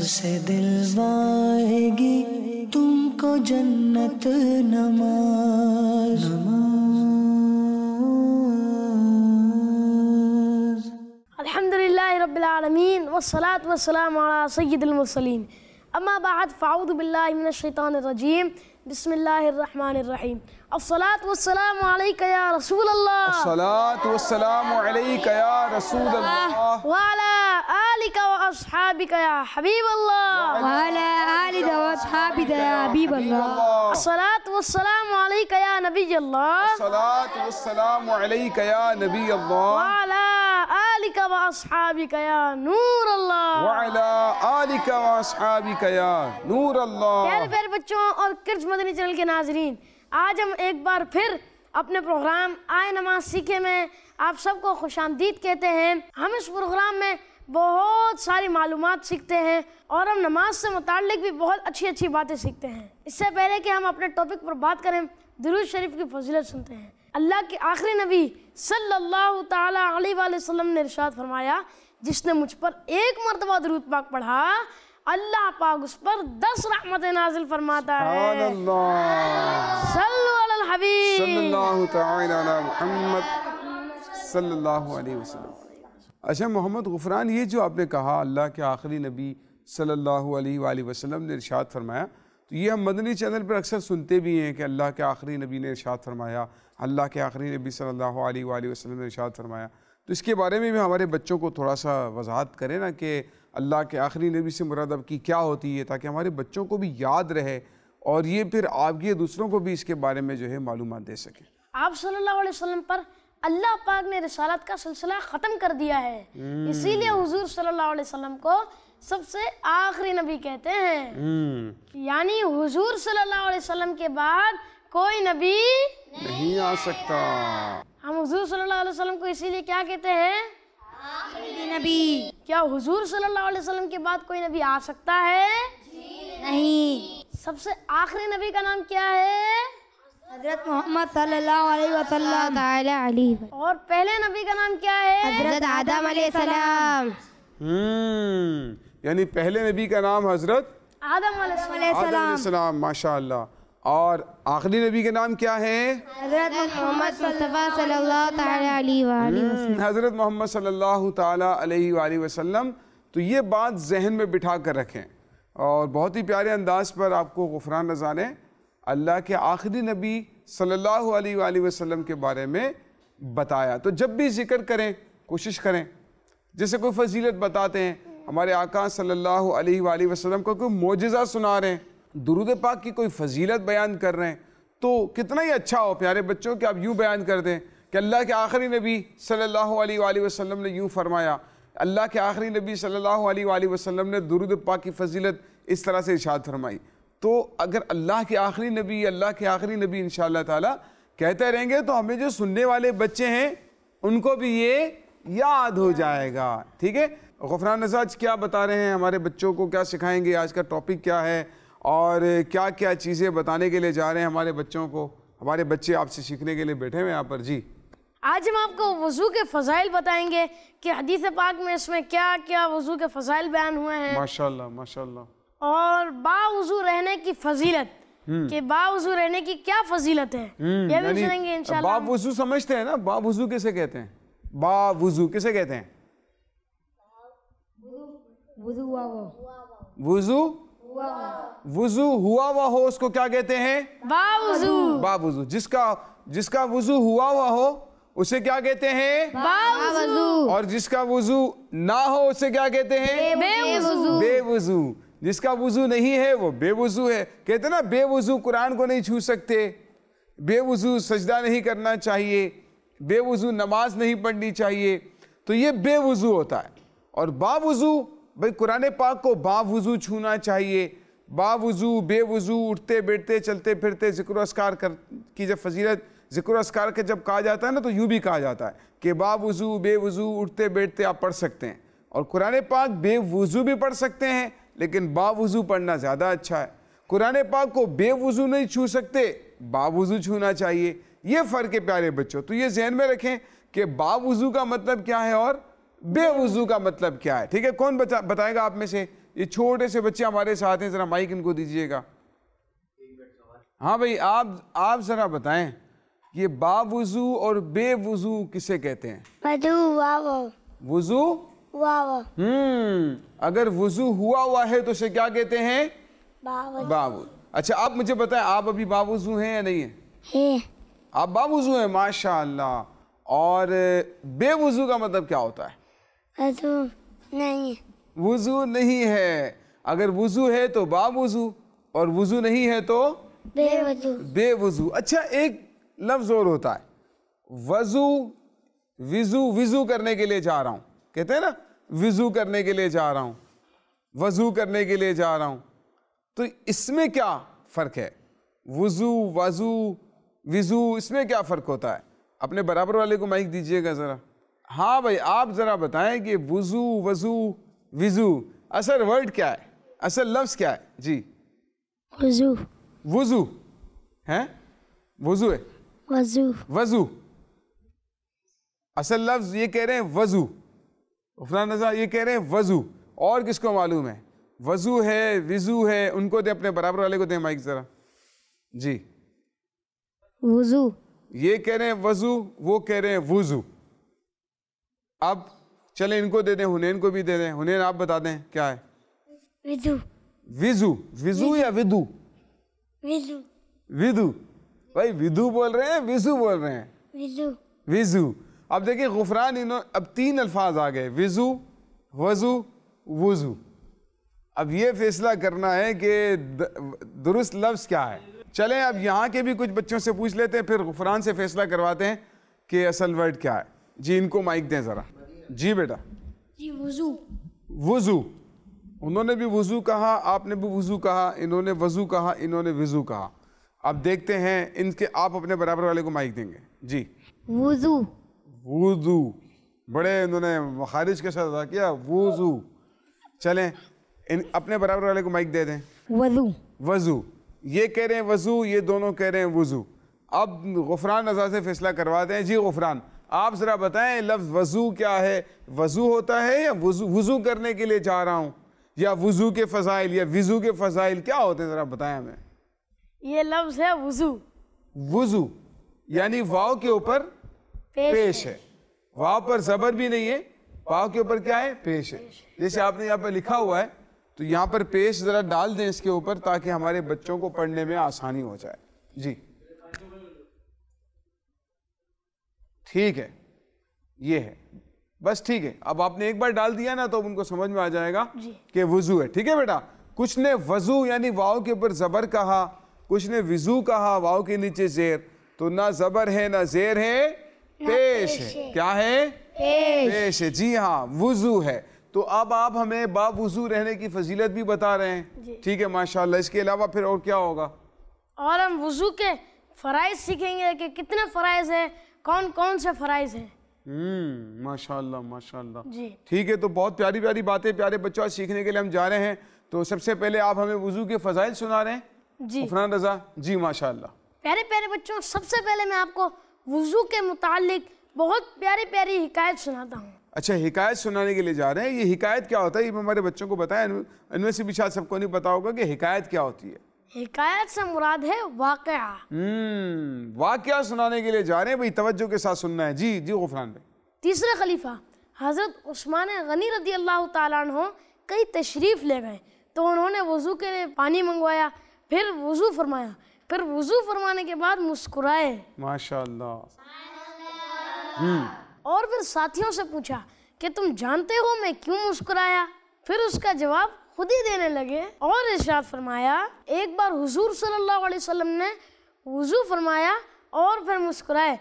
से दिल वाएगी तुमको जन्नत नमाज अल्हम्दुलिल्लाह रब्बिल आलमीन वस्सलात वस्सलाम अला सय्यिदिल मुरसलीन अम्मा बाद फ़ाउद बिल्लाहि मिनश शैतानिर रजीम बिस्मिल्लाहिर्रहमानिर्रहीम अस्सलात वस्सलाम अलैक या रसूल अल्लाह अस्सलात वस्सलाम अलैक या रसूल अल्लाह व अला آلك وأصحابك يا حبيب الله وعلى آلك وأصحابك يا حبيب الله الصلاة والسلام عليك يا نبي الله الصلاة والسلام عليك يا نبي الله وعلى آلك وأصحابك يا نور الله وعلى آلك وأصحابك يا نور الله يا प्यारे بچوں اور کرج مدنی چینل کے ناظرین آج ہم ایک بار پھر اپنے پروگرام آئے نماز سیکھے میں آپ سب کو خوش آمدید کہتے ہیں ہم اس پروگرام میں बहुत सारी मालूम सीखते हैं और हम नमाज से मुतक भी बहुत अच्छी अच्छी बातें सीखते हैं इससे पहले कि हम अपने टॉपिक पर बात करें दरुज शरीफ की फजीलत सुनते हैं अल्लाह के आखिरी नबी सल्लल्लाहु अलैहि वसल्लम ने इरशाद फरमाया जिसने मुझ पर एक मरतबा दरुद पाक पढ़ा अल्लाह पाक उस पर दस रहमत नाजिल फरमाता है सल्लल्लाहु अलैहि वसल्लम अच्छा मोहम्मद गुफरान ये जो आपने कहा अल्लाह के आखिरी नबी सल्लल्लाहु अलैहि वसल्लम ने इरशाद फरमाया तो ये हम मदनी चैनल पर अक्सर सुनते भी हैं कि अल्लाह के आखिरी नबी ने इरशाद फरमाया अल्लाह के आखिरी नबी सल्लल्लाहु अलैहि वसल्लम ने इरशाद फरमाया तो इसके बारे में भी हमारे बच्चों को थोड़ा सा वजाहत करें ना कि अल्लाह के आखिरी नबी से मुराद अब की क्या होती है ताकि हमारे बच्चों को भी याद रहे और ये फिर आपके दूसरों को भी इसके बारे में जो है मालूम दे सकें आप सल्ला वसलम पर अल्लाह पाक ने रसालत का सिलसिला ख़त्म कर दिया है हम्म। इसीलिए हुजूर सल्लल्लाहु अलैहि वसल्लम को सबसे आखिरी नबी कहते हैं हम्म। यानी हुजूर सल्लल्लाहु अलैहि वसल्लम के बाद कोई नबी नहीं आ सकता हम हुजूर सल्लल्लाहु अलैहि वसल्लम को इसीलिए क्या कहते हैं आखिरी नबी क्या हुजूर सल्लल्लाहु अलैहि वसल्लम के बाद कोई नबी आ सकता है नहीं सबसे आखिरी नबी का नाम क्या है हजरत मोहम्मद और पहले नबी का नाम क्या है हजरत आदम सलाम हम्म, यानी पहले नबी का नाम हजरत आदम सलाम माशा और आखिरी नबी के नाम क्या है हजरत मोहम्मद सल्लल्लाहु अलैहि हम्म, वसल्लम तो ये बात जहन में बिठा कर रखें और बहुत ही प्यारे अंदाज पर आपको गुफरान रजा ने अल्लाह के आखिरी नबी सल्लल्लाहु अलैहि वसल्लम के बारे में बताया तो जब भी जिक्र करें कोशिश करें जैसे कोई फजीलत बताते हैं हमारे आका सल्लल्लाहु अलैहि वसल्लम को कोई मोजज़ा सुना रहे हैं दुरुद पाक की कोई फजीलत बयान कर रहे हैं तो कितना ही अच्छा हो प्यारे बच्चों कि आप यूँ बयान कर दें कि अल्लाह के आखिरी नबी सल्लल्लाहु अलैहि वसल्लम ने यूँ फरमाया अल्लाह के आखिरी नबी सल्लल्लाहु अलैहि वसल्लम ने दुरुद पाक की फजीलत इस तरह से इशाद फरमाई तो अगर अल्लाह के आखिरी नबी अल्लाह के आखिरी नबी इन ताला कहते रहेंगे तो हमें जो सुनने वाले बच्चे हैं उनको भी ये याद हो जाएगा ठीक है गफरान नजाज क्या बता रहे हैं हमारे बच्चों को क्या सिखाएंगे आज का टॉपिक क्या है और क्या क्या चीज़ें बताने के लिए जा रहे हैं हमारे बच्चों को हमारे बच्चे आपसे सीखने के लिए बैठे हुए हैं यहाँ पर जी आज हम आपको वज़ू के फ़जाइल बताएंगे कि हदीस पाक में इसमें क्या क्या वज़ू के फ़जाइल बयान हुए हैं माशाल्लाह माशाल्लाह और बावजू रहने की फजीलत हम्म। कि बावजू रहने की क्या फजीलत है हम्म, ये भी सुनेंगे इंशाल्लाह बावजू समझते हैं ना बावजू किसे कहते हैं बावजू किसे कहते हैं वजू हुआ हुआ हो उसको क्या कहते हैं बावजू बावजू जिसका जिसका वजू हुआ हुआ हो उसे क्या कहते हैं बावजू और जिसका वजू ना हो उसे क्या कहते हैं बेवजू बेवजू जिसका वज़ू नहीं है वो बेवज़ू है कहते ना बेवज़ू कुरान को नहीं छू सकते बेवज़ू सजदा नहीं करना चाहिए बेवज़ू नमाज नहीं पढ़नी चाहिए तो ये बेवज़ू होता है और बावज़ू भाई कुरान पाक को बावज़ू छूना चाहिए बावज़ू बेवज़ू उठते बैठते चलते फिरते ज़िक्र असकार कर की जब फजीलत ज़िक्र असकार के जब कहा जाता है ना तो यूँ भी कहा जाता है कि बावज़ू बेवज़ू उठते बैठते आप पढ़ सकते हैं और कुरान पाक बेवज़ू भी पढ़ सकते हैं लेकिन बावज़ू पढ़ना ज़्यादा अच्छा है कुरान पाक को बेवज़ू नहीं छू सकते बावज़ू छूना चाहिए ये फ़र्क है प्यारे बच्चों तो ये जहन में रखें कि बावज़ू का मतलब क्या है और बेवज़ू का मतलब क्या है ठीक है कौन बता बताएगा आप में से ये छोटे से बच्चे हमारे साथ हैं ज़रा माइक इनको दीजिएगा हाँ भाई आप आप ज़रा बताएं ये बावज़ू और बेवज़ू किसे कहते हैं वजू हम्म अगर वजू हुआ हुआ है तो उसे क्या कहते हैं बावुल अच्छा आप मुझे बताएं आप अभी बावजू हैं या नहीं है, है। आप बावजू हैं माशा और बेवजू का मतलब क्या होता है नहीं वजू नहीं है अगर वजू है तो बावजू और वजू नहीं है तो बेवजू बेवजू अच्छा एक लफ्ज और होता है वजू विजू विजू करने के लिए जा रहा हूँ कहते हैं ना वज़ू करने के लिए जा रहा हूँ वज़ू करने के लिए जा रहा हूँ तो इसमें क्या फ़र्क है वज़ू वज़ू वज़ू इसमें क्या फ़र्क होता है अपने बराबर वाले को माइक दीजिएगा ज़रा हाँ भाई आप ज़रा बताएं कि वज़ू वज़ू वज़ू असल वर्ड क्या है असल लफ्ज़ क्या है जी वज़ू वज़ू है वज़ू है वज़ू वज़ू असल लफ्ज़ ये कह रहे हैं वज़ू उफलान रजा ये कह रहे हैं वज़ू और किसको मालूम है वज़ू है विज़ू है उनको दे अपने बराबर वाले को दे माइक ज़रा जी वज़ू ये कह रहे हैं वज़ू वो कह रहे हैं वज़ू अब चले इनको दे दें हुनैन को भी दे दें हुनैन आप बता दें क्या है विजू विजू विजू या विदु विजू विदु भाई विदु बोल रहे हैं विजू बोल रहे हैं विजू विजू अब देखिए गुफरान इन अब तीन अल्फाज आ गए वज़ू वजू वजू अब ये फैसला करना है कि दुरुस्त लफ्ज़ क्या है चलें अब यहाँ के भी कुछ बच्चों से पूछ लेते हैं फिर गुफरान से फैसला करवाते हैं कि असल वर्ड क्या है जी इनको माइक दें ज़रा जी बेटा जी वजू वजू उन्होंने भी वजू कहा आपने भी वजू कहा इन्होंने वजू कहा इन्होंने वजू कहा अब देखते हैं इनके आप अपने बराबर वाले को माइक देंगे जी वजू वूजू बड़े इन्होंने मखारिज के साथ अदा किया वूजू चलें इन अपने बराबर वाले को माइक दे दें वजू वजू ये कह रहे हैं वजू ये दोनों कह रहे हैं वजू अब गुफरान रजा से फैसला करवा दें जी गुफरान आप ज़रा बताएं लफ्ज़ वजू क्या है वजू होता है या वजू वजू करने के लिए जा रहा हूँ या वजू के फ़जाइल या वजू के फ़जाइल क्या होते हैं ज़रा बताएं हमें ये लफ्ज़ है वजू वजू यानी वाव के ऊपर पेश, है, है। वाव पर जबर भी नहीं है वाव के ऊपर क्या है पेश है जैसे आपने यहाँ पर लिखा हुआ है तो यहाँ पर पेश जरा डाल दें इसके ऊपर ताकि हमारे बच्चों को पढ़ने में आसानी हो जाए जी ठीक है ये है बस ठीक है अब आपने एक बार डाल दिया ना तो उनको समझ में आ जाएगा कि वजू है ठीक है बेटा कुछ ने वजू यानी वाव के ऊपर जबर कहा कुछ ने विजू कहा वाव के नीचे जेर तो ना जबर है ना जेर है पेश है क्या है पेश है जी हाँ वजू है तो अब आप हमें बावजू रहने की फजीलत भी बता रहे हैं ठीक है माशाल्लाह इसके अलावा फिर और क्या होगा और हम वजू के फ़राइज सीखेंगे कि कितने फ़राइज हैं कौन कौन से फ़राइज हैं हम्म माशाल्लाह माशाल्लाह ठीक है तो बहुत प्यारी प्यारी बातें प्यारे बच्चों सीखने के लिए हम जा रहे हैं तो सबसे पहले आप हमें वजू के फ़जाइल सुना रहे हैं जी उफरान रजा जी माशाल्लाह प्यारे प्यारे बच्चों सबसे पहले मैं आपको वज़ू के मुतालिक बहुत प्यारी प्यारी हिकायत सुनाता हूँ अच्छा हिकायत सुनाने के लिए जा रहे हैं ये हिकायत क्या होता है ये हमारे बच्चों को बताया इनमें से भी शायद सबको नहीं पता होगा कि हिकायत क्या होती है हिकायत से मुराद है वाकया हम्म, वाकया सुनाने के लिए जा रहे हैं भाई तवज्जो के साथ सुनना है जी जी गुफरान भाई तीसरे खलीफा हज़रत उस्मान गनी रदी अल्लाह तु कई तशरीफ़ ले गए तो उन्होंने वज़ू के लिए पानी मंगवाया फिर वज़ू फरमाया फिर वजू फरमाने के बाद मुस्कुराए माशा हम्म। और फिर साथियों से पूछा कि तुम जानते हो मैं क्यों मुस्कुराया फिर उसका जवाब खुद ही देने लगे और इशाद फरमाया एक बार हुजूर सल्लल्लाहु अलैहि वसल्लम ने वजू फरमाया और फिर मुस्कुराए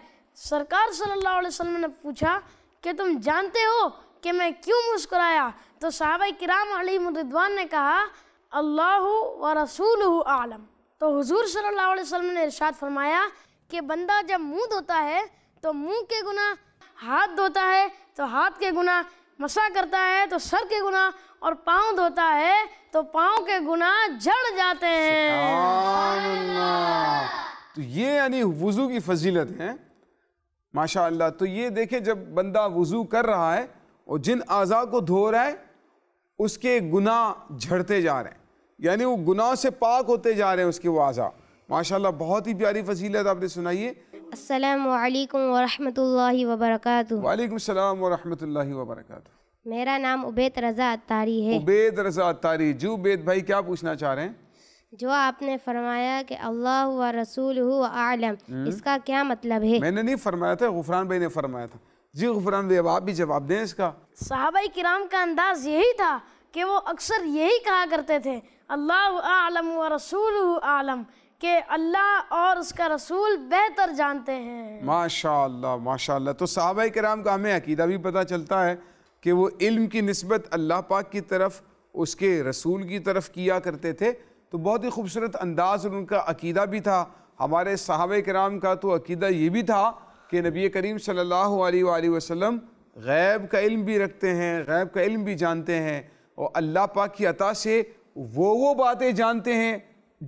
सरकार सल्लल्लाहु अलैहि वसल्लम ने पूछा कि तुम जानते हो कि मैं क्यों मुस्कुराया तो साहब किराम अली मुरिदवान ने कहा अल्लाह व रसूल आलम तो हुजूर सल्लल्लाहु अलैहि वसल्लम ने इरशाद फरमाया कि बंदा जब मुंह धोता है तो मुंह के गुना हाथ धोता है तो हाथ के गुना मसा करता है तो सर के गुना और पाँव धोता है तो पाँव के गुना जड़ जाते हैं तो ये यानी वज़ू की फजीलत है माशा तो ये देखे जब बंदा वज़ू कर रहा है और जिन आज़ा को धो रहा है उसके गुना झड़ते जा रहे हैं यानी वो गुनाह से पाक होते जा रहे हैं उसकी वाजा माशाल्लाह बहुत ही प्यारी फजीलत आपने सुनाइए अस्सलाम वालेकुम वरहमतुल्लाहि वबरकातुहू वालेकुम सलाम मेरा नाम उबैद रज़ा अत्तारी है उबैद रज़ा अत्तारी जी उबैद भाई क्या पूछना चाह रहे हैं जो आपने फरमाया कि अल्लाह व रसूल आलम हम्म। इसका क्या मतलब है मैंने नहीं फरमाया था गुफरान भाई ने फरमाया था जी गुफरान भाई अब आप भी जवाब दें इसका साहबा किराम का अंदाज यही था कि वो अक्सर यही कहा करते थे अल्लाह आलम व रसूल आलम के अल्लाह और उसका रसूल बेहतर जानते हैं माशा माशा तो सहाबा कराम का हमें अकीदा भी पता चलता है कि वो इल्म की नस्बत अल्लाह पाक की तरफ उसके रसूल की तरफ किया करते थे तो बहुत ही खूबसूरत अंदाज़ और उनका अकीदा भी था हमारे साहब कराम का तो अकीदा ये भी था कि नबी करीम सल्ला वसम गैब का इल्म भी रखते हैं गैब का इल्म भी जानते हैं और अल्लाह पाक की अता से वो वो बातें जानते हैं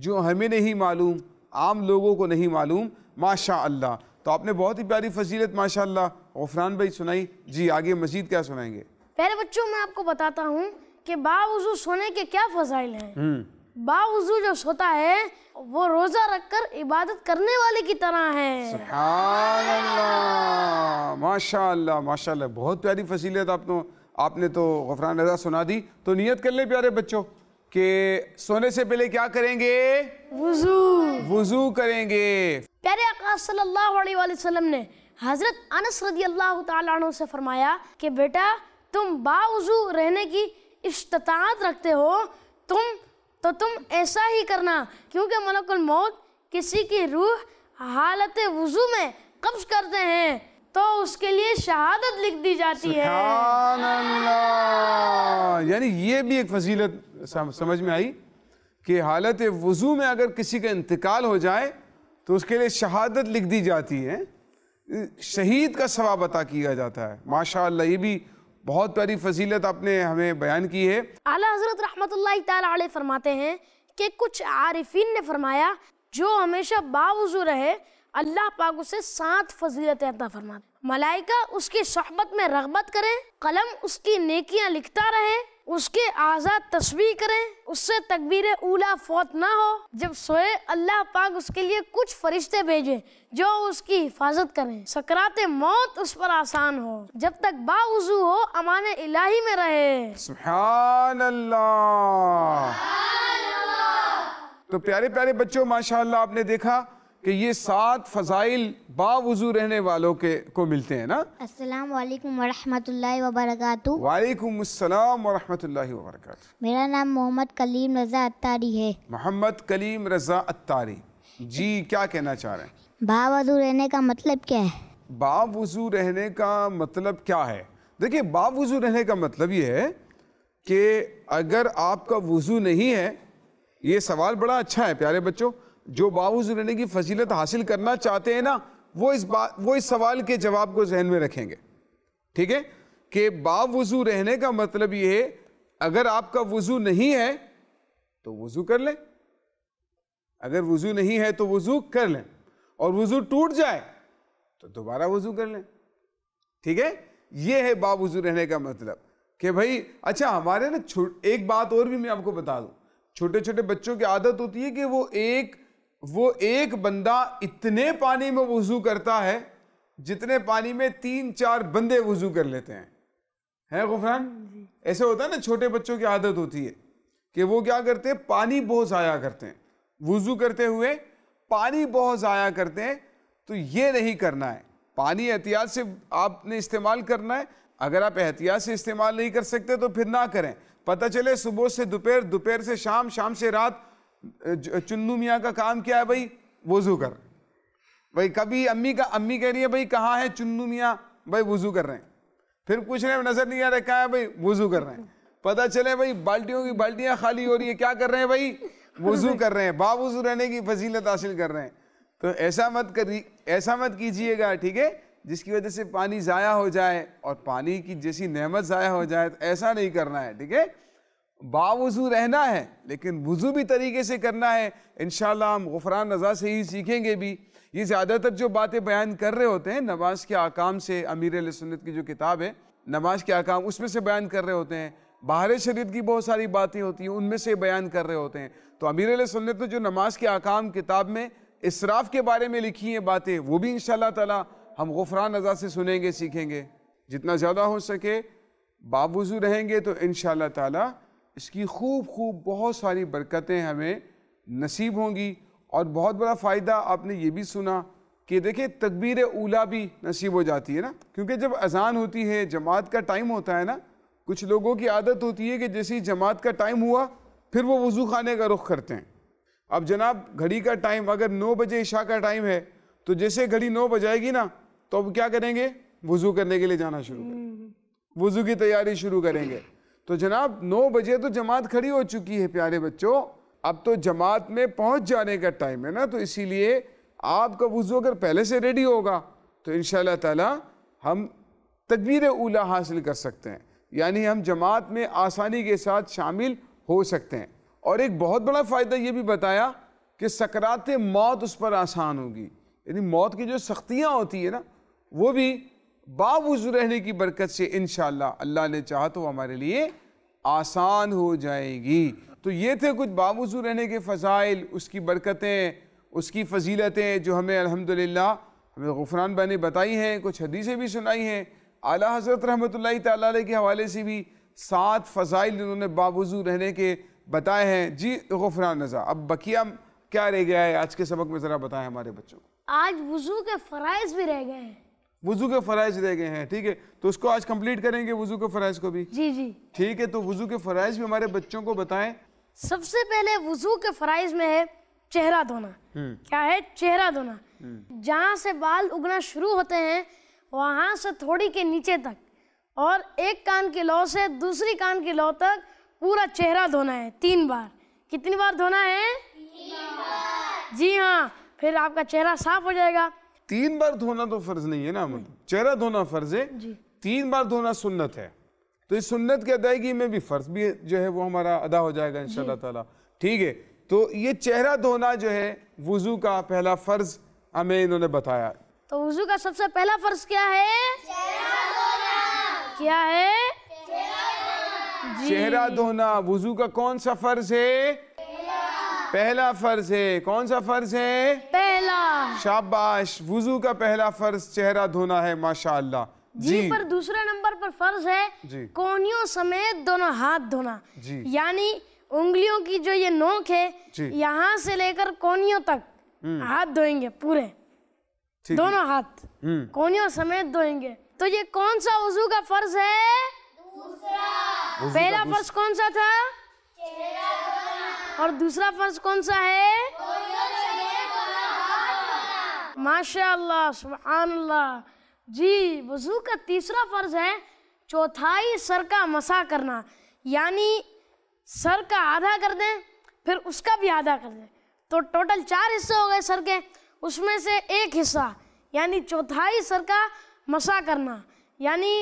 जो हमें नहीं मालूम आम लोगों को नहीं मालूम माशा अल्लाह तो आपने बहुत ही प्यारी फजीलत माशाल्लाह गफरान भाई सुनाई जी आगे मजीद क्या सुनाएंगे पहले बच्चों मैं आपको बताता हूँ कि बावजू सोने के क्या फजाइल हैं हम्म। बावजू जो सोता है वो रोज़ा रखकर इबादत करने वाले की तरह है माशा माशा बहुत प्यारी फजीलत आपने आपने तो गफरान रजा सुना दी तो नीयत कर ले प्यारे बच्चों कि सोने से पहले क्या करेंगे वुजू वुजू करेंगे प्यारे आकाश सल्लल्लाहु अलैहि वसल्लम ने हजरत अनस रदी अल्लाह तु से फरमाया कि बेटा तुम बावजू रहने की इस्तात रखते हो तुम तो तुम ऐसा ही करना क्योंकि मलकुल मौत किसी की रूह हालत वजू में कब्ज करते हैं तो उसके लिए शहादत लिख दी जाती है यानी ये भी एक फजीलत समझ में आई कि हालत वज़ू में अगर किसी का इंतकाल हो जाए तो उसके लिए शहादत लिख दी जाती है शहीद का सवाब अता किया जाता है माशा ये भी बहुत प्यारी फजीलत आपने हमें बयान की है आला हजरत रहमत फरमाते हैं कि कुछ आरिफिन ने फरमाया जो हमेशा बावजू रहे अल्लाह पाक उसे सात फजीलत अता फरमाते मलाइका उसकी सहबत में रगबत करें कलम उसकी नेकियां लिखता रहे उसके आज़ाद तस्वीर करें उससे तकबीर उला फौत ना हो जब सोए अल्लाह पाक उसके लिए कुछ फरिश्ते भेजे जो उसकी हिफाजत करें सकरात मौत उस पर आसान हो जब तक बावजू हो अमान इलाही में रहे तो प्यारे प्यारे बच्चों माशाल्लाह आपने देखा कि ये सात फजाइल बावजू रहने वालों के को मिलते हैं ना अस्सलाम वालेकुम वरहमतुल्लाहि व बरकातहू वालेकुम अस्सलाम व बरकातहू मेरा नाम मोहम्मद कलीम रज़ा अत्तारी है मोहम्मद कलीम रज़ा अत्तारी जी क्या कहना चाह रहे हैं बावजू रहने का मतलब क्या है बावजू रहने का मतलब क्या है देखिए बावजू रहने का मतलब ये है कि अगर आपका वज़ू नहीं है ये सवाल बड़ा अच्छा है प्यारे बच्चों जो बाउज रहने की फजीलत हासिल करना चाहते हैं ना वो इस बात वो इस सवाल के जवाब को जहन में रखेंगे ठीक है कि बावज़ू रहने का मतलब ये है अगर आपका वज़ू नहीं है तो वज़ू कर लें अगर वज़ू नहीं है तो वज़ू कर लें और वज़ू टूट जाए तो दोबारा वज़ू कर लें ठीक है ये है बावज़ू रहने का मतलब कि भाई अच्छा हमारे ना एक बात और भी मैं आपको बता दूं छोटे छोटे बच्चों की आदत होती है कि वो एक वो एक बंदा इतने पानी में वज़ू करता है जितने पानी में तीन चार बंदे वज़ू कर लेते हैं है गुफरान ऐसे होता है ना छोटे बच्चों की आदत होती है कि वो क्या करते हैं पानी बहुत ज़ाया करते हैं वज़ू करते हुए पानी बहुत ज़ाया करते हैं तो ये नहीं करना है पानी एहतियात से आपने इस्तेमाल करना है अगर आप एहतियात से इस्तेमाल नहीं कर सकते तो फिर ना करें पता चले सुबह से दोपहर दोपहर से शाम शाम से रात चुन्नू मियाँ का काम क्या है भाई वजू कर भाई कभी अम्मी का अम्मी कह रही है भाई कहाँ है चुन्नू मियाँ भाई वजू कर रहे हैं फिर पूछ रहे हैं नज़र नहीं आ रहा क्या है भाई वजू कर रहे हैं पता चले भाई बाल्टियों की बाल्टियाँ खाली हो रही है क्या कर रहे हैं भाई वजू कर रहे हैं बावजू रहने की फजीलत हासिल कर रहे हैं तो ऐसा मत करी ऐसा मत कीजिएगा ठीक है जिसकी वजह से पानी ज़ाया हो जाए और पानी की जैसी नेमत ज़ाया हो जाए तो ऐसा नहीं करना है ठीक है बावज़ू रहना है लेकिन वज़ू भी तरीके से करना है इन हम गफ़रान रज़ा से ही सीखेंगे भी ये ज़्यादातर जो बातें बयान कर रहे होते हैं नमाज के आकाम से अमीर सुन्नत की जो किताब है नमाज के आकाम उसमें से बयान कर रहे होते हैं बाहर शरीर की बहुत सारी बातें होती हैं उनमें से बयान कर रहे होते हैं तो अमीर सुन्नत ने जो नमाज के आकाम किताब में इसराफ़ के बारे में लिखी हैं बातें वो भी इन शाह हम गफरान रज़ा से सुनेंगे सीखेंगे जितना ज़्यादा हो सके बावजू रहेंगे तो इन शाह इसकी खूब खूब बहुत सारी बरकतें हमें नसीब होंगी और बहुत बड़ा फ़ायदा आपने ये भी सुना कि देखिए तकबीर उला भी नसीब हो जाती है ना क्योंकि जब अजान होती है जमात का टाइम होता है ना कुछ लोगों की आदत होती है कि जैसे ही जमात का टाइम हुआ फिर वो वज़ू खाने का रुख करते हैं अब जनाब घड़ी का टाइम अगर नौ बजे इशा का टाइम है तो जैसे घड़ी नौ बजाएगी ना तो अब क्या करेंगे वज़ू करने के लिए जाना शुरू करेंगे हम्म। वज़ू की तैयारी शुरू करेंगे तो जनाब नौ बजे तो जमात खड़ी हो चुकी है प्यारे बच्चों अब तो जमात में पहुंच जाने का टाइम है ना तो इसीलिए आपका वज़ू अगर पहले से रेडी होगा तो इन ताला हम तकबीर उला हासिल कर सकते हैं यानी हम जमात में आसानी के साथ शामिल हो सकते हैं और एक बहुत बड़ा फ़ायदा ये भी बताया कि सकरात मौत उस पर आसान होगी यानी मौत की जो सख्तियाँ होती है ना वो भी बावजू रहने की बरकत से इन अल्लाह ने चाहा तो हमारे लिए आसान हो जाएगी तो ये थे कुछ बावजू रहने के फ़जाइल उसकी बरकतें उसकी फजीलतें जो हमें अलहमदिल्ला हमें गुफरान भाई ने बताई हैं कुछ हदीसें भी सुनाई हैं आला हज़रत रहमत ला के हवाले से भी सात फ़जाइल उन्होंने बावजू रहने के बताए हैं जी गुफरान रजा अब बकिया क्या रह गया है आज के सबक में ज़रा बताएं हमारे बच्चों को आज वजू के फ़रज़ भी रह गए हैं वजू के फ़राइज रह गए हैं ठीक है तो उसको आज कंप्लीट करेंगे वजू के फ़राइज को भी जी जी ठीक है तो वजू के फ़राइज भी हमारे बच्चों को बताएं सबसे पहले वजू के फ़राइज में है चेहरा धोना हम्म। क्या है चेहरा धोना हम्म। जहाँ से बाल उगना शुरू होते हैं वहाँ से थोड़ी के नीचे तक और एक कान की लौ से दूसरी कान की लौ तक पूरा चेहरा धोना है तीन बार कितनी बार धोना है जी हाँ फिर आपका चेहरा साफ हो जाएगा तीन बार धोना तो फर्ज नहीं है ना अमन चेहरा धोना फर्ज है तीन बार धोना सुन्नत है तो इस सुन्नत की अदायगी में भी फर्ज भी जो है वो हमारा अदा हो जाएगा इन शाह ठीक है तो ये चेहरा धोना जो है वजू का पहला फर्ज हमें इन्होंने बताया तो वजू का सबसे पहला फर्ज क्या है क्या है चेहरा धोना वजू का कौन सा फर्ज है पहला फर्ज है कौन सा फर्ज है पहला शाबाश वजू का पहला फर्ज चेहरा धोना है माशाल्लाह जी, जी पर दूसरे नंबर पर फर्ज है कोनियों समेत दोनों हाथ धोना यानी उंगलियों की जो ये नोक है यहाँ से लेकर कोनियों तक हम्म। हाथ धोएंगे पूरे दोनों हाथ हम्म। कोनियों समेत धोएंगे तो ये कौन सा वजू का फर्ज है दूसरा पहला फर्ज कौन सा था और दूसरा फर्ज कौन सा है माशा अल्लाह जी वजू का तीसरा फर्ज है चौथाई सर का मसा करना यानी सर का आधा कर दें फिर उसका भी आधा कर दें तो टोटल चार हिस्से हो गए सर के उसमें से एक हिस्सा यानी चौथाई सर का मसा करना यानी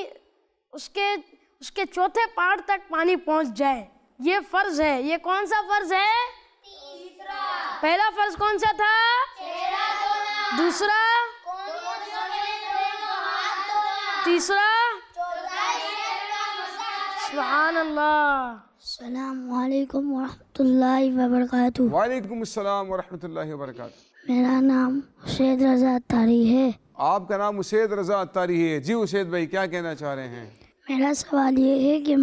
उसके उसके चौथे पार्ट तक पानी पहुंच जाए ये फर्ज है ये कौन सा फर्ज है पहला फर्ज कौन सा था दूसरा तीसरा सुबहान अल्लाह वालेकुम अस्सलाम वरहमतुल्लाहि मेरा नाम उशैद रजा अतारी है आपका नाम उशैद रजा अतारी है जी उशैद भाई क्या कहना चाह रहे हैं मेरा सवाल ये है कि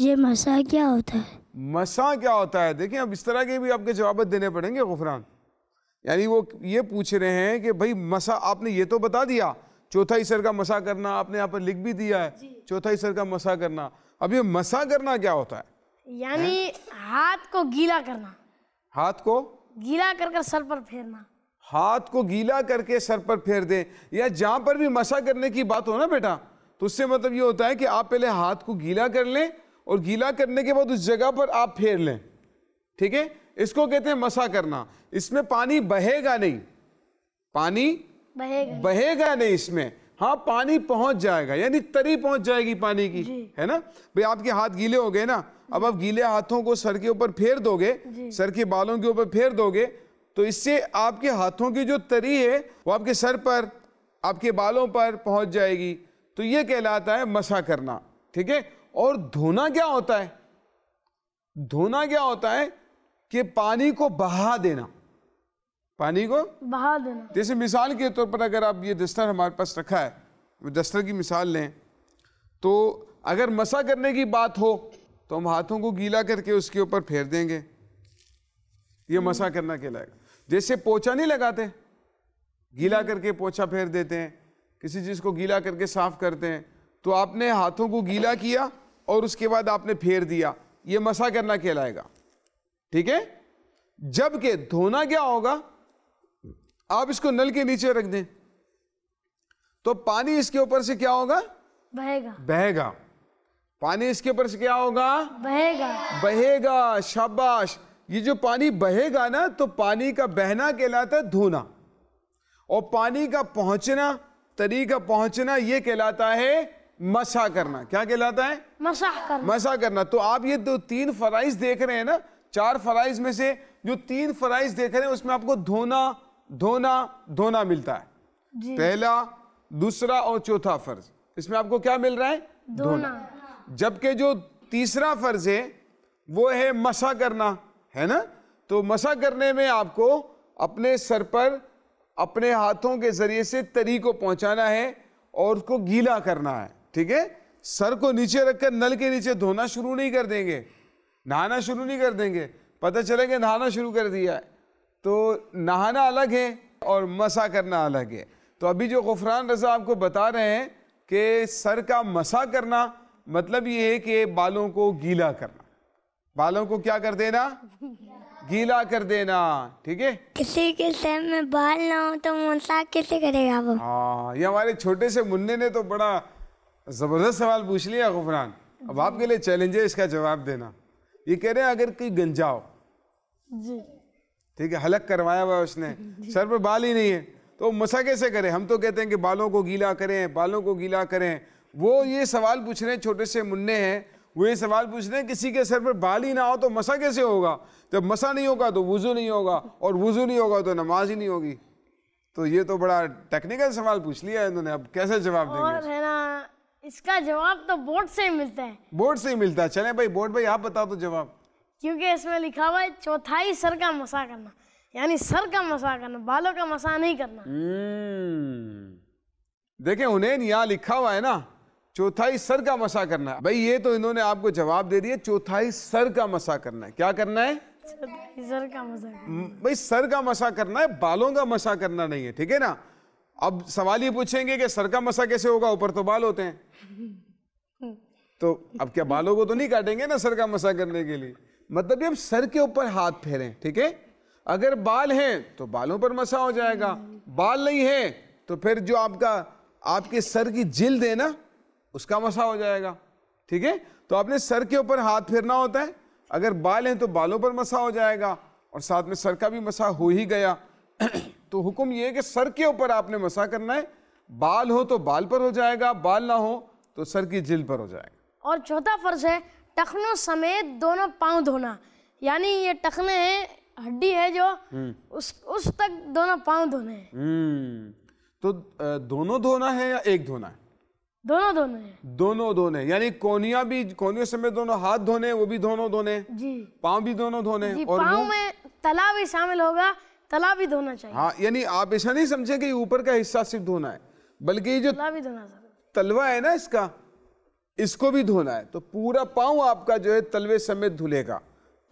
ये मसा क्या होता है मसा क्या होता है देखिए अब इस तरह के भी आपके जवाब देने पड़ेंगे गुफरान यानी वो ये पूछ रहे हैं कि भाई मसा आपने ये तो बता दिया चौथा सर का मसा करना आपने यहाँ पर लिख भी दिया है चौथा इसर का मसा करना अब ये मसा करना क्या होता है यानी हाथ को गीला करना हाथ को गीला कर कर सर पर फेरना हाथ को गीला करके सर पर फेर दें या जहाँ पर भी मसा करने की बात हो ना बेटा तो उससे मतलब ये होता है कि आप पहले हाथ को गीला कर लें और गीला करने के बाद उस जगह पर आप फेर लें ठीक है इसको कहते हैं मसा करना इसमें पानी बहेगा नहीं पानी बहेगा बहेगा नहीं इसमें हाँ पानी पहुंच जाएगा यानी तरी पहुंच जाएगी पानी की है ना भाई आपके हाथ गीले हो गए ना अब आप गीले हाथों को सर के ऊपर फेर दोगे सर के बालों के ऊपर फेर दोगे तो इससे आपके हाथों की जो तरी है वो आपके सर पर आपके बालों पर पहुंच जाएगी तो ये कहलाता है मसा करना ठीक है और धोना क्या होता है धोना क्या होता है कि पानी को बहा देना पानी को बहा देना जैसे मिसाल के तौर पर अगर आप ये दस्तर हमारे पास रखा है दस्तर की मिसाल लें तो अगर मसा करने की बात हो तो हम हाथों को गीला करके उसके ऊपर फेर देंगे ये मसा करना कहलाएगा जैसे पोछा नहीं लगाते गीला करके पोछा फेर देते हैं किसी चीज़ को गीला करके साफ करते हैं तो आपने हाथों को गीला किया और उसके बाद आपने फेर दिया ये मसा करना कहलाएगा ठीक है जबकि धोना क्या होगा आप इसको नल के नीचे रख दें तो पानी इसके ऊपर से क्या होगा बहेगा बहेगा पानी इसके ऊपर से क्या होगा बहेगा बहेगा शाबाश ये जो पानी बहेगा ना तो पानी का बहना कहलाता है धोना और पानी का पहुंचना तरी का पहुंचना यह कहलाता है मसा करना क्या कहलाता है मसा करना मसा करना तो आप ये दो तीन फराइज देख रहे हैं ना चार फराइज में से जो तीन फराइज देख रहे हैं उसमें आपको धोना धोना धोना मिलता है पहला दूसरा और चौथा फर्ज इसमें आपको क्या मिल रहा है धोना जबकि जो तीसरा फर्ज है वो है मसा करना है ना तो मसा करने में आपको अपने सर पर अपने हाथों के ज़रिए से तरी को पहुंचाना है और उसको गीला करना है ठीक है सर को नीचे रखकर नल के नीचे धोना शुरू नहीं कर देंगे नहाना शुरू नहीं कर देंगे पता चलेगा नहाना शुरू कर दिया है तो नहाना अलग है और मसा करना अलग है तो अभी जो गुफरान रजा आपको बता रहे हैं कि सर का मसा करना मतलब ये है कि बालों को गीला करना बालों को क्या कर देना गीला कर देना ठीक है किसी के सर में बाल ना हो तो मसा कैसे करेगा वो हाँ ये हमारे छोटे से मुन्ने ने तो बड़ा ज़बरदस्त सवाल पूछ लिया गुफरान अब आपके लिए चैलेंज है इसका जवाब देना ये कह रहे हैं अगर कोई गंजाओ जी ठीक है हलक करवाया हुआ उसने सर पर बाल ही नहीं है तो मसा कैसे करें हम तो कहते हैं कि बालों को गीला करें बालों को गीला करें वो ये सवाल पूछ रहे हैं छोटे से मुन्ने हैं वो ये सवाल पूछ रहे हैं किसी के सर पर बाल ही ना हो तो मसा कैसे होगा जब मसा नहीं होगा तो वज़ू नहीं होगा और वज़ू नहीं होगा तो नमाज ही नहीं होगी तो ये तो बड़ा टेक्निकल सवाल पूछ लिया है इन्होंने अब कैसे जवाब देंगे इसका जवाब तो बोर्ड से ही मिलता है बोर्ड से ही मिलता है चले भाई बोर्ड भाई आप बताओ तो जवाब क्योंकि इसमें लिखा हुआ है चौथाई सर का मसा करना यानी सर का मसा करना बालों का मसा नहीं करना हम्म। देखे उन्हें यहाँ लिखा हुआ है ना चौथाई सर का मसा करना भाई ये तो इन्होंने आपको जवाब दे दिया चौथाई सर का मसा करना है क्या करना है सर का मसा हम्म, भाई सर का मसा करना है बालों का मसा करना नहीं है ठीक है ना अब सवाल ये पूछेंगे कि सर का मसा कैसे होगा ऊपर तो बाल होते हैं तो अब क्या बालों को तो नहीं काटेंगे ना सर का मसा करने के लिए मतलब ये हम सर के ऊपर हाथ फेरें ठीक है अगर बाल हैं तो बालों पर मसा हो जाएगा बाल नहीं है तो फिर जो आपका आपके सर की जिल्द है ना उसका मसा हो जाएगा ठीक है तो आपने सर के ऊपर हाथ फेरना होता है अगर बाल हैं तो बालों पर मसा हो जाएगा और साथ में सर का भी मसा हो ही गया तो हुक्म यह है कि सर के ऊपर आपने मसा करना है बाल हो तो बाल पर हो जाएगा बाल ना हो तो सर की जिल पर हो जाएगा और चौथा फर्ज है टखनों समेत दोनों पाँव धोना यानी ये टखने हैं हड्डी है जो हम्म। उस उस तक दोनों पाँव धोने हैं हम्म। तो दोनों धोना है या एक धोना है दोनों धोने हैं दोनों धोने यानी कोनिया भी कोनियों समेत दोनों हाथ धोने वो भी दोनों धोने जी पाँव भी दोनों धोने और पाँव में तला भी शामिल होगा तला भी धोना चाहिए हाँ यानी आप ऐसा नहीं समझे कि ऊपर का हिस्सा सिर्फ धोना है बल्कि ये जो तला भी धोना तलवा है ना इसका इसको भी धोना है तो पूरा पाँव आपका जो है तलवे समेत धुलेगा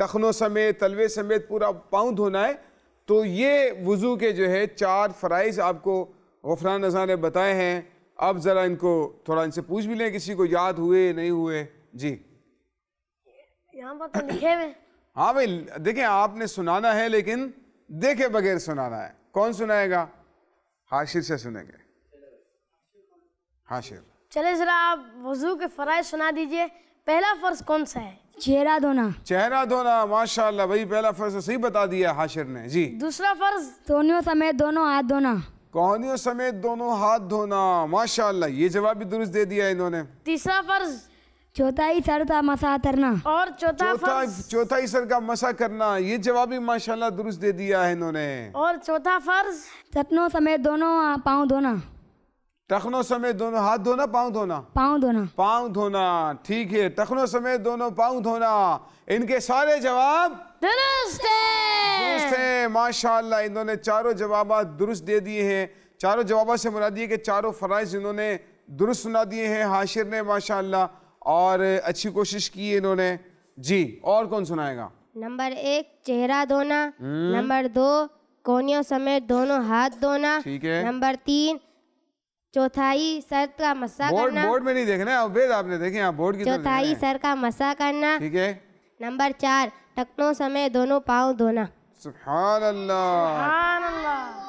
तखनों समेत तलवे समेत पूरा पाँव धोना है तो ये वज़ू के जो है चार फ़राइज़ आपको गफरान नजा ने बताए हैं अब ज़रा इनको थोड़ा इनसे पूछ भी लें किसी को याद हुए नहीं हुए जी यहाँ पर तो लिखे हुए हाँ भाई देखें आपने सुनाना है लेकिन देखे बगैर सुनाना है कौन सुनाएगा हाशिर से सुनेंगे हाशिर चले जरा आप वजू के फराय सुना दीजिए पहला फर्ज कौन सा है चेहरा धोना चेहरा धोना माशाल्लाह भाई पहला फर्ज तो सही बता दिया हाशिर ने जी दूसरा फर्ज धोनियों समेत दोनों हाथ धोना कोहनियों समेत दोनों हाथ धोना माशाल्लाह ये जवाब भी दुरुस्त दे दिया इन्होंने तीसरा फर्ज चौथाई सर का मसा करना और चौथा चौथाई सर का मसा करना ये जवाब भी माशाल्लाह दुरुस्त दे दिया है इन्होंने और चौथा फर्ज टखनों समेत दोनों पाँव धोना टखनों समेत दोनों हाथ धोना पाँव धोना पाँव धोना पाँव धोना ठीक है टखनों समेत दोनों पाँव धोना इनके सारे जवाब दुरुस्त है माशाल्लाह इन्होंने चारों जवाब दुरुस्त दे दिए हैं चारों जवाब से मुरादी है कि चारों फ़राइज इन्होंने दुरुस्त सुना दिए हैं हाशिर ने माशाल्लाह और अच्छी कोशिश की इन्होंने जी और कौन सुनाएगा नंबर एक चेहरा धोना हम्म। नंबर दो कोनियों समेत दोनों हाथ धोना नंबर तीन चौथाई सर का मसा बोर्ड, करना बोर्ड में नहीं देखना अवैध आपने देखे आप बोर्ड की चौथाई सर का मसा करना ठीक है नंबर चार टकनों समय दोनों पाँव धोना सुभान अल्लाह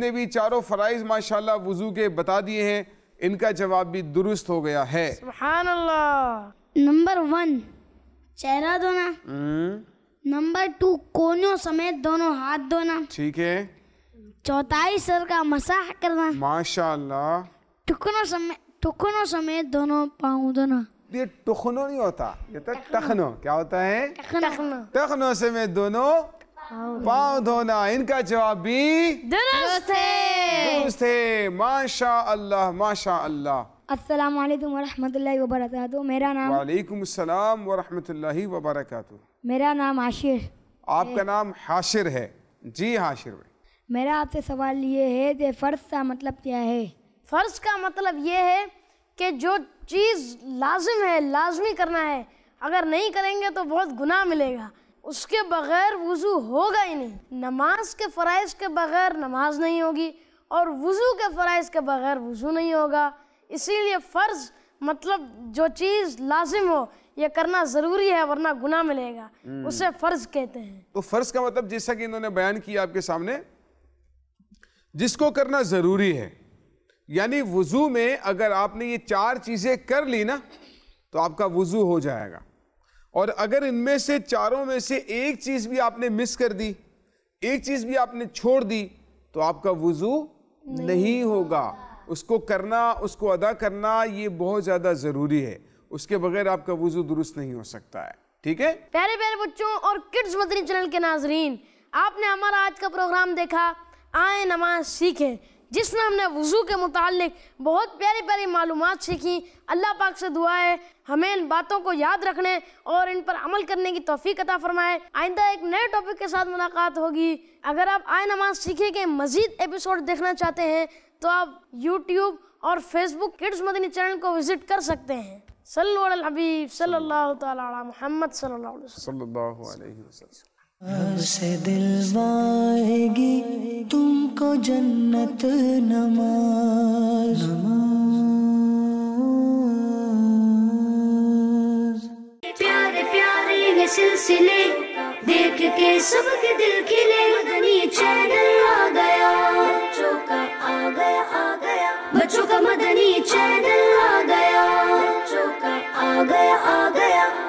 ने भी चारों फ़राइज माशाल्लाह वज़ू के बता दिए हैं इनका जवाब भी दुरुस्त हो गया है नंबर वन चेहरा धोना हम्म। नंबर टू कोनों समेत दोनों हाथ धोना ठीक है चौथाई सर का मसाह करना माशाल्लाह टुकनों समेत टुकनों समेत दोनों पाँव धोना ये टुकनो नहीं होता ये तो टखनो क्या होता है टखनो समेत दोनों पाँव धोना इनका जवाब भी दुरुस्त है दुरुस्त है माशा अल्लाह माशा अल्लाह अस्सलाम वालेकुम वरहमतुल्लाहि वबरकातुहू मेरा नाम वालेकुम अस्सलाम वरहमतुल्लाहि वबरकातुहू मेरा नाम आशिर आपका नाम हाशिर है जी हाँ, हाशिर भाई मेरा आपसे सवाल ये है कि फ़र्ज का मतलब क्या है फ़र्ज का मतलब ये है कि जो चीज़ लाजिम है लाजमी करना है अगर नहीं करेंगे तो बहुत गुनाह मिलेगा उसके बगैर वज़ू होगा ही नहीं नमाज के फराइज के बगैर नमाज नहीं होगी और वज़ू के फराइज के बगैर वज़ू नहीं होगा इसीलिए फ़र्ज़ मतलब जो चीज़ लाजिम हो ये करना ज़रूरी है वरना गुना मिलेगा हम्म। उसे फ़र्ज़ कहते हैं तो फ़र्ज़ का मतलब जैसा कि इन्होंने बयान किया आपके सामने जिसको करना ज़रूरी है यानी वज़ू में अगर आपने ये चार चीज़ें कर ली ना तो आपका वज़ू हो जाएगा और अगर इनमें से चारों में से एक चीज़ भी आपने मिस कर दी एक चीज़ भी आपने छोड़ दी तो आपका वज़ू नहीं, नहीं होगा उसको करना उसको अदा करना ये बहुत ज़्यादा ज़रूरी है उसके बगैर आपका वज़ू दुरुस्त नहीं हो सकता है ठीक है प्यारे प्यारे बच्चों और किड्स मदनी चैनल के नाजरीन आपने हमारा आज का प्रोग्राम देखा आए नमाज सीखें जिसमें हमने वज़ू के मुतल बहुत प्यारी प्यारी मालूम सीखी अल्लाह पाक से दुआ है हमें इन बातों को याद रखने और इन पर अमल करने की तोफ़ी अता फरमाए आइंदा एक नए टॉपिक के साथ मुलाकात होगी अगर आप आय नमाज सीखे के मज़ीद एपिसोड देखना चाहते हैं तो आप यूट्यूब और फेसबुक किड्स मदनी चैनल को विज़िट कर सकते हैं सल्लल्लाहु अलैहि वसल्लम से दिलवाएगी तुमको जन्नत नमाज प्यारे प्यारे ये सिलसिले देख के सब के दिल खिले मदनी चैनल आ गया बच्चों का आ गया आ गया बच्चों का मदनी चैनल आ गया बच्चों का आ गया आ गया